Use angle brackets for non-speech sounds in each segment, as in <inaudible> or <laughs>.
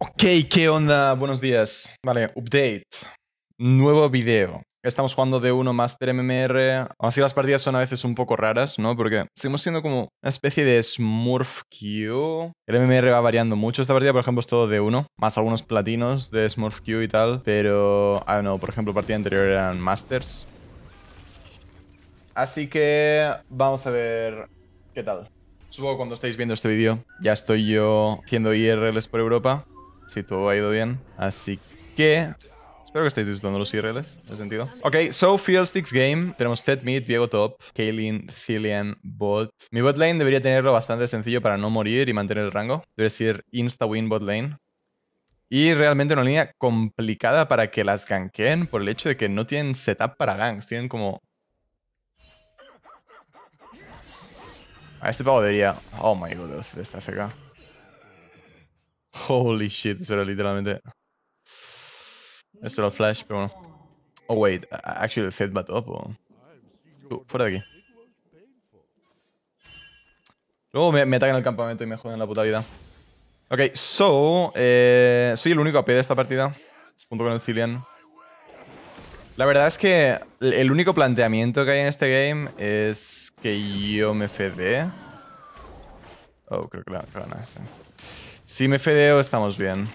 Ok, ¿qué onda? Buenos días. Vale, update. Nuevo video. Estamos jugando de 1 Master MMR. Así las partidas son a veces un poco raras, ¿no? Porque seguimos siendo como una especie de Smurf Q. El MMR va variando mucho. Esta partida, por ejemplo, es todo de 1. Más algunos platinos de Smurf Q y tal. Pero, ah, no, por ejemplo, partida anterior eran Masters. Así que vamos a ver qué tal. Supongo cuando estáis viendo este vídeo ya estoy yo haciendo IRLs por Europa si todo ha ido bien. Así que Espero que estéis disfrutando los IRLs, en sentido. Ok, so Field Game. Tenemos Ted Mead, Diego Top, Kaylin, Cillian, Bot. Mi bot lane debería tenerlo bastante sencillo para no morir y mantener el rango. Debe ser insta-win bot lane. Y realmente una línea complicada para que las gankeen por el hecho de que no tienen setup para ganks. Tienen como... A este pavo debería... Oh my god, esta FK. Holy shit, eso era literalmente... Eso era el flash, pero bueno. Oh, wait, actually el Zed va top. fuera de aquí. Luego me, me, atacan el campamento y me joden la puta vida. Ok, so... Eh, soy el único AP de esta partida. Junto con el Cillian. La verdad es que el único planteamiento que hay en este game es que yo me fede. Oh, creo que la, creo no, este. Si me fedeo, estamos bien.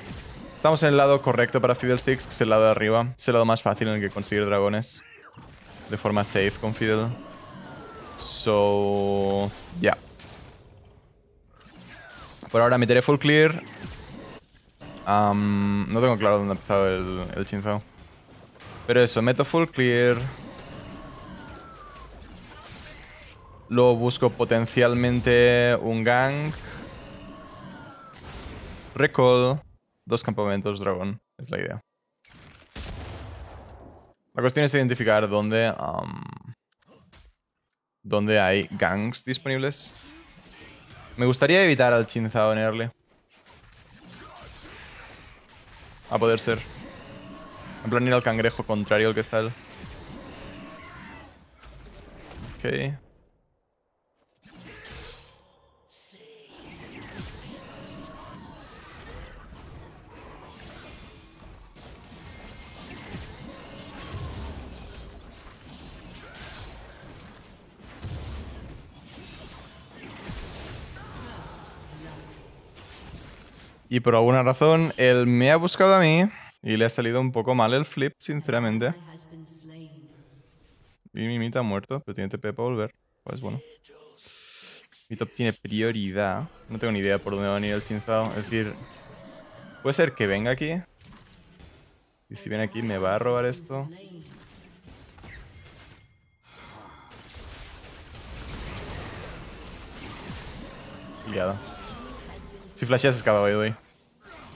Estamos en el lado correcto para Fidel Sticks, que es el lado de arriba. Es el lado más fácil en el que conseguir dragones. De forma safe con Fiddle. So... Ya. Por ahora meteré full clear. no tengo claro dónde ha empezado el, el Pero eso, meto full clear. Luego busco potencialmente un gang. Recall, dos campamentos dragón, es la idea. La cuestión es identificar dónde, dónde hay gangs disponibles. Me gustaría evitar al Chinzao en early. A poder ser. En plan ir al cangrejo contrario al que está él. Ok. Y por alguna razón, él me ha buscado a mí y le ha salido un poco mal el flip, sinceramente. Y Mimita ha muerto, pero tiene TP para volver. Pues bueno. Mi top tiene prioridad. No tengo ni idea por dónde va a venir el chinzado. Es decir, puede ser que venga aquí. Y si viene aquí me va a robar esto. Liado. Si flasheas es cada hoy,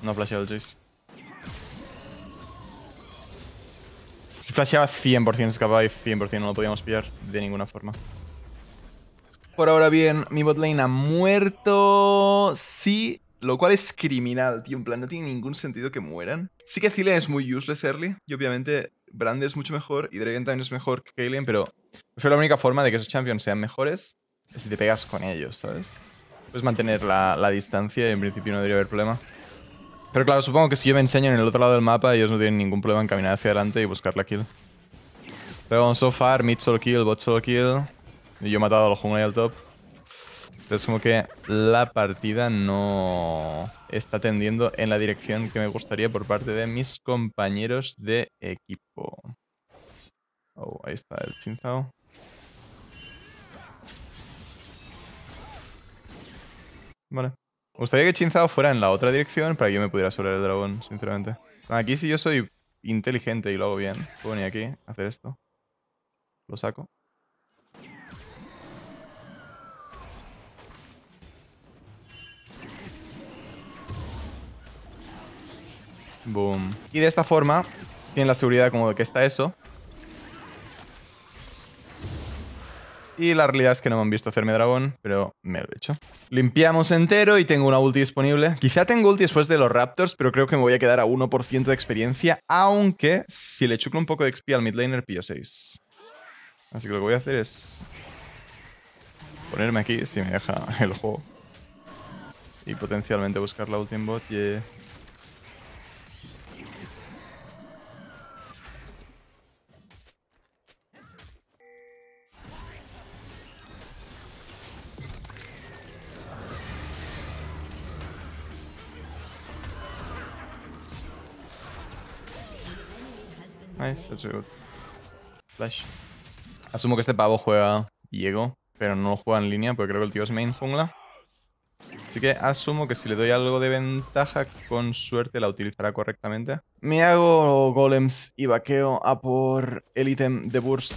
no flasheado el Jace. Si flasheaba 100% escapaba y 100% no lo podíamos pillar de ninguna forma. Por ahora bien, mi botlane ha muerto... Sí, lo cual es criminal, tío. En plan, no tiene ningún sentido que mueran. Sí que Zilean es muy useless early. Y obviamente Brand es mucho mejor y Dragon también es mejor que Kaelin, pero fue la única forma de que esos champions sean mejores es si te pegas con ellos, ¿sabes? Puedes mantener la, la distancia y en principio no debería haber problema. Pero claro, supongo que si yo me enseño en el otro lado del mapa, ellos no tienen ningún problema en caminar hacia adelante y buscar la kill. Pero so far, mid solo kill, bot solo kill. Y yo he matado al jungla y al top. Entonces como que la partida no está tendiendo en la dirección que me gustaría por parte de mis compañeros de equipo. Oh, ahí está el Chinzao. Vale gustaría que Chinzao fuera en la otra dirección para que yo me pudiera sobrar el dragón, sinceramente. Aquí si yo soy inteligente y lo hago bien, puedo venir aquí a hacer esto. Lo saco. Boom. Y de esta forma tiene la seguridad como de que está eso. Y la realidad es que no me han visto hacerme dragón, pero me lo he hecho. Limpiamos entero y tengo una ulti disponible. Quizá tengo ulti después de los Raptors, pero creo que me voy a quedar a 1% de experiencia, aunque si le chuclo un poco de XP al midlaner, pillo 6. Así que lo que voy a hacer es ponerme aquí, si me deja el juego. Y potencialmente buscar la ulti en bot. y... Nice, that's good. Flash. Asumo que este pavo juega Diego, pero no juega en línea porque creo que el tío es main jungla. Así que asumo que si le doy algo de ventaja, con suerte la utilizará correctamente. Me hago golems y vaqueo a por el ítem de burst.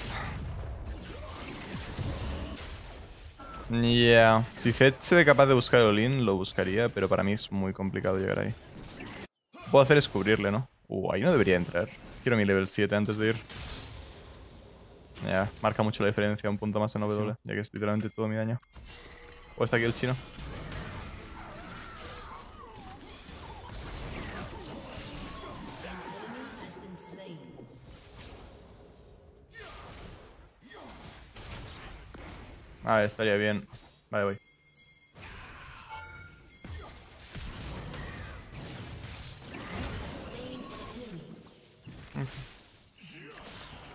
Yeah. Si Zed se ve capaz de buscar el Olin, lo buscaría, pero para mí es muy complicado llegar ahí. Puedo hacer es cubrirle, ¿no? Uh, ahí no debería entrar. Quiero mi level 7 antes de ir. Ya, marca mucho la diferencia, un punto más en W, ya que es literalmente todo mi daño. O está aquí el chino. Ah, estaría bien. Vale, voy.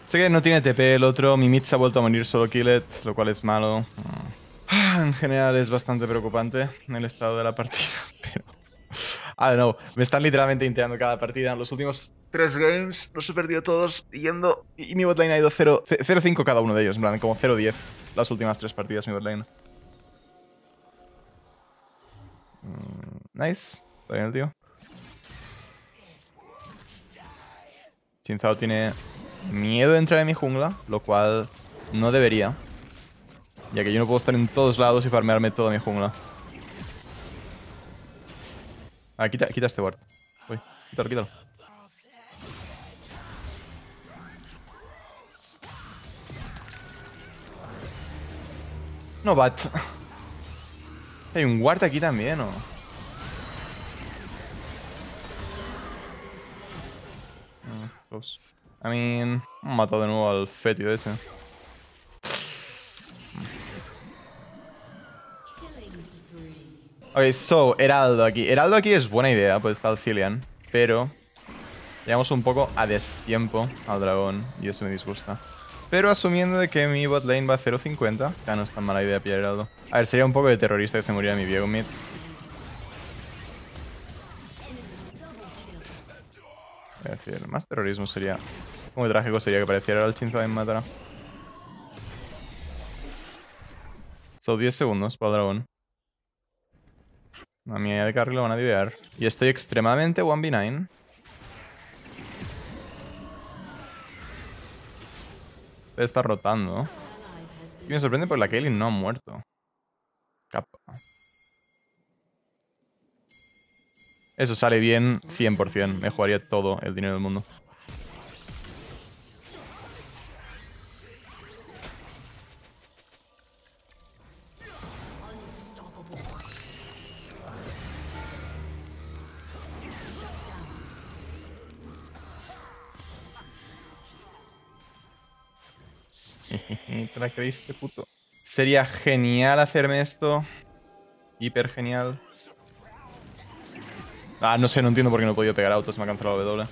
Sé que no tiene TP el otro, mi mid se ha vuelto a morir solo Killet, lo cual es malo. Ah, en general es bastante preocupante el estado de la partida, <laughs> pero... Ah, me están literalmente inteando cada partida. En los últimos tres games los he perdido todos yendo... Y mi botlane ha ido 0-5 cada uno de ellos, en plan, como 0-10 las últimas tres partidas mi botlane. Mm, nice, está bien el tío. Chinzao tiene miedo de entrar en mi jungla, lo cual no debería. Ya que yo no puedo estar en todos lados y farmearme toda mi jungla. Ah, quita, quita este ward. Voy, quítalo, quítalo. No, bat. Hay un ward aquí también, ¿o? I mean, matado de nuevo al fetio ese. Ok, so, Heraldo aquí. Heraldo aquí es buena idea, pues está el Cillian. Pero llegamos un poco a destiempo al dragón y eso me disgusta. Pero asumiendo de que mi bot lane va a 0.50, ya no es tan mala idea pillar Heraldo. A ver, sería un poco de terrorista que se muriera mi viejo mid. El más terrorismo sería... muy trágico sería que pareciera el chinzo de Matara. Son 10 segundos para el dragón. A mi de carry lo van a divear. Y estoy extremadamente 1v9. Está rotando. Y me sorprende porque la kelly no ha muerto. Capa. Eso sale bien 100%. Me jugaría todo el dinero del mundo. <laughs> ¿Te la creíste, puto? Sería genial hacerme esto. Hiper genial. Ah, no sé, no entiendo por qué no he podido pegar autos, me ha cancelado W.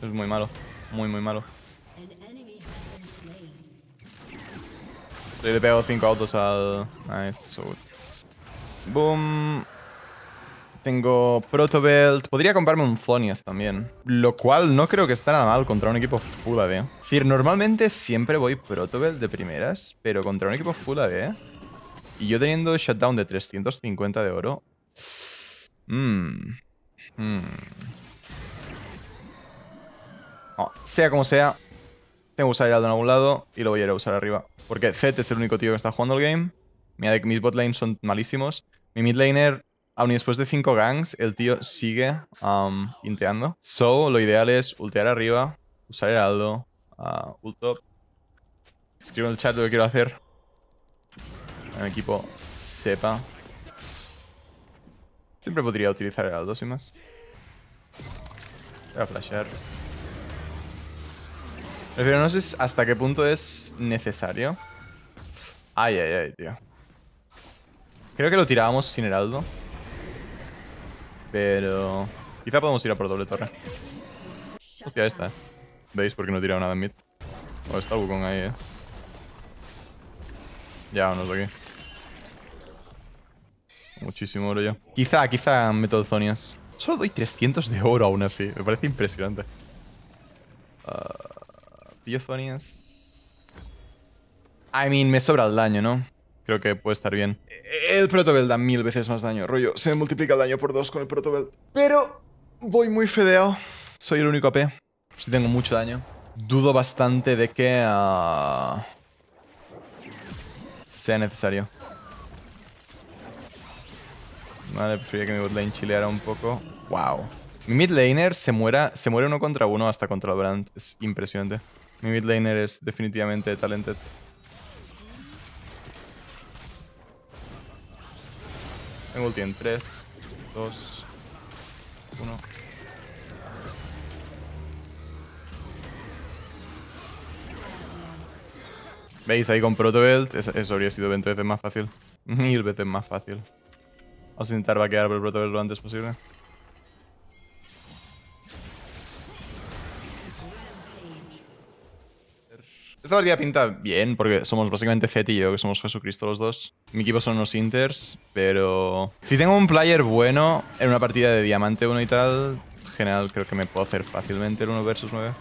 Es muy malo, muy, muy malo. Le he pegado 5 autos al... Nice, so good. Boom. Tengo Protobelt. Podría comprarme un Zonias también. Lo cual no creo que esté nada mal contra un equipo full AD. Es decir, normalmente siempre voy Protobelt de primeras, pero contra un equipo full AD. Y yo teniendo Shutdown de 350 de oro... Mm. Mm. Ah, sea como sea, tengo que usar heraldo en algún lado y lo voy a ir a usar arriba. Porque Z es el único tío que está jugando el game. Mira, mis bot son malísimos. Mi mid laner, aun y después de 5 ganks, el tío sigue um, inteando. So, lo ideal es ultear arriba, usar heraldo, uh, ult top. Escribo en el chat lo que quiero hacer. El equipo sepa Siempre podría utilizar el Aldo sin más. Voy a flashear. Pero no sé hasta qué punto es necesario. Ay, ay, ay, tío. Creo que lo tirábamos sin heraldo. Pero... Quizá podemos a por doble torre. Hostia, esta. Eh. ¿Veis por qué no he nada en mid? O oh, está Wukong ahí, eh. Ya, vámonos de aquí muchísimo quizá meto Quizá, quizá Solo doy 300 de oro aún así. Me parece impresionante. Uh, I mean, me sobra el daño, ¿no? Creo que puede estar bien. El Protobel da mil veces más daño, rollo. Se multiplica el daño por dos con el Protobel. Pero voy muy fedeado. Soy el único AP. Si tengo mucho daño. Dudo bastante de que... Ah, sea necesario. Vale, prefería que mi botlane chileara un poco. Wow. Mi mid laner se, muera, se muere uno contra uno hasta contra Brand. Es impresionante. Mi mid laner es definitivamente talented. Tengo ulti en 3, 2, 1. ¿Veis? Ahí con Protobelt eso habría sido 20 veces más fácil. <laughs> Mil veces más fácil. Vamos a intentar vaquear por el Protobelt lo antes posible. Esta partida pinta bien, porque somos básicamente Z y yo, que somos Jesucristo los dos. Mi equipo son unos Inters, pero... Si tengo un player bueno en una partida de Diamante 1 y tal, en general creo que me puedo hacer fácilmente el 1 versus 9.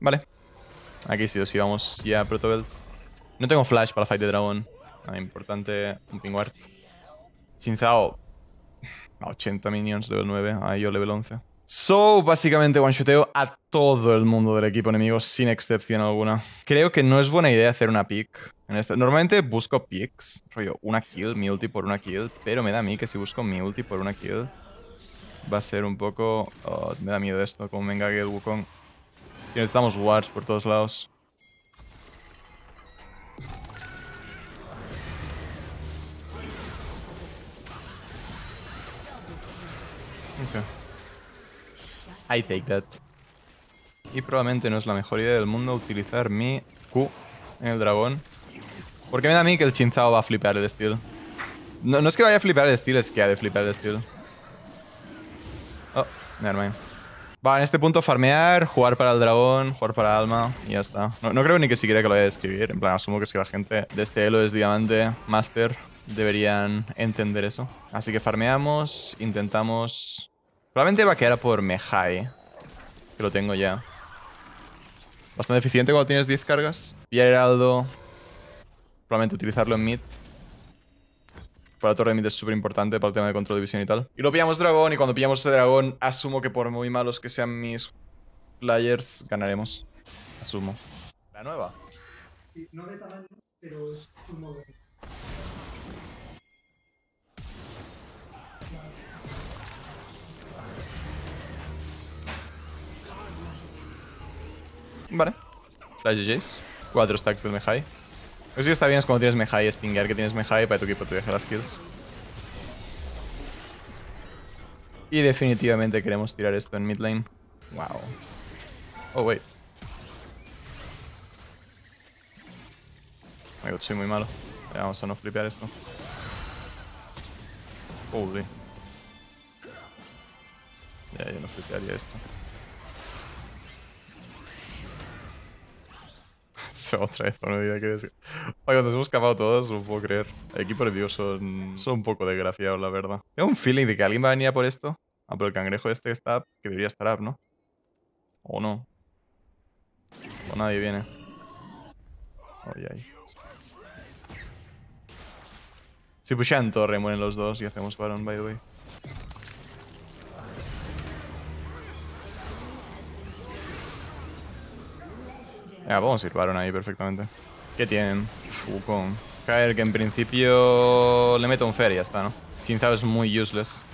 Vale. Aquí sí o sí vamos ya a Protobelt. No tengo flash para fight de dragón importante, un Sin Cinzao, a 80 minions, level 9, a yo level 11. So, básicamente one-shoteo a todo el mundo del equipo enemigo, sin excepción alguna. Creo que no es buena idea hacer una pick en Normalmente busco picks, rollo, una kill, mi ulti por una kill, pero me da a mí que si busco mi multi por una kill, va a ser un poco... Oh, me da miedo esto, como venga Gale Wukong. necesitamos wards por todos lados. I take that. Y probablemente no es la mejor idea del mundo utilizar mi Q en el dragón. Porque me da a mí que el Chinzao va a flipar el steel. No, no es que vaya a flipar el steel, es que ha de flipar el steel. Oh, nevermind. Va, en este punto farmear, jugar para el dragón, jugar para alma y ya está. No, creo ni que siquiera que lo vaya a escribir. En plan, asumo que es que la gente de este elo es diamante, master, deberían entender eso. Así que farmeamos, intentamos Probablemente va a quedar por Mejai. Que lo tengo ya. Bastante eficiente cuando tienes 10 cargas. Y Heraldo. Probablemente utilizarlo en mid. Para la torre de mid es súper importante para el tema de control de visión y tal. Y lo pillamos dragón. Y cuando pillamos ese dragón, asumo que por muy malos que sean mis players, ganaremos. Asumo. La nueva. no de tamaño, pero es un Vale. Flash GG's. Cuatro stacks del Mejai. Eso sí está bien, es cuando tienes Mejai, es que tienes Mejai para tu equipo te deje las kills. Y definitivamente queremos tirar esto en mid lane. Wow. Oh, wait. My god, soy muy malo. Eh, vamos a no flipear esto. Holy. Ya, yo no flipearía esto. <laughs> otra vez que decir. Oye, nos hemos escapado todos, no puedo creer. Aquí por Dios son, son un poco desgraciados, la verdad. Tengo un feeling de que alguien va a venir a por esto. Ah, el cangrejo este está que debería estar up, ¿no? O no. O nadie viene. Ay, ay. Si pushan torre, mueren los dos y hacemos Baron, by the way. Ya, ah, podemos ir Baron ahí perfectamente. ¿Qué tienen? Wukong. Caer que en principio le meto un Fer y ya está, ¿no? Quinzao es muy useless.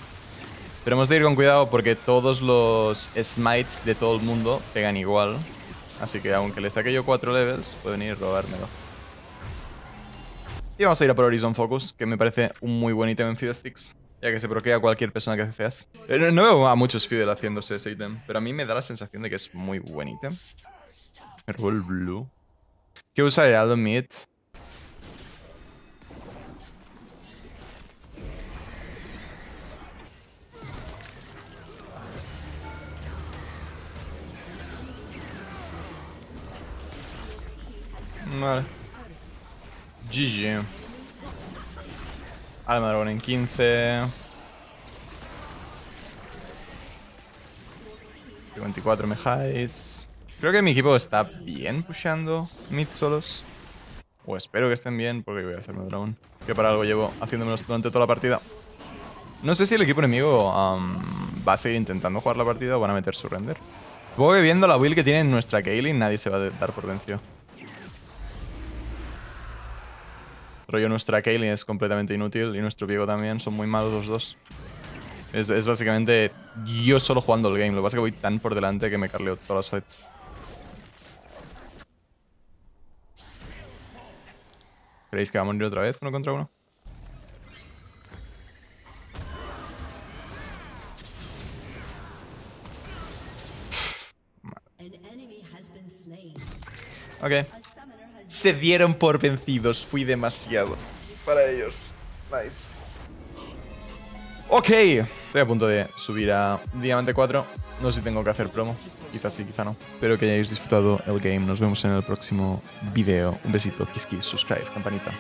Pero hemos de ir con cuidado porque todos los smites de todo el mundo pegan igual. Así que aunque le saque yo cuatro levels, pueden ir a robármelo. Y vamos a ir a por Horizon Focus, que me parece un muy buen ítem en Fiddlesticks. Ya que se bloquea a cualquier persona que se eh, No, veo a muchos Fidel haciéndose ese ítem, pero a mí me da la sensación de que es muy buen ítem. Me blue. ¿Qué usaría lo mid? Vale. GG. en 15. 54 me highs. Creo que mi equipo está bien pusheando mid solos. O espero que estén bien, porque voy a hacerme dragón. Que para algo llevo haciéndomelos durante toda la partida. No sé si el equipo enemigo va a seguir intentando jugar la partida o van a meter su render. Supongo que viendo la build que tiene nuestra Kaylin, nadie se va a dar por vencido. Rollo, nuestra Kaylin es completamente inútil y nuestro Viego también. Son muy malos los dos. Es, es básicamente yo solo jugando el game. Lo que pasa es que voy tan por delante que me carleo todas las fights. ¿Creéis que vamos a morir otra vez uno contra uno? Ok. Se dieron por vencidos. Fui demasiado. Para ellos. Nice. Ok. Estoy a punto de subir a Diamante 4. No sé si tengo que hacer promo, quizás sí, quizás no. Espero que hayáis disfrutado el game. Nos vemos en el próximo video. Un besito, kiss kiss, subscribe, campanita.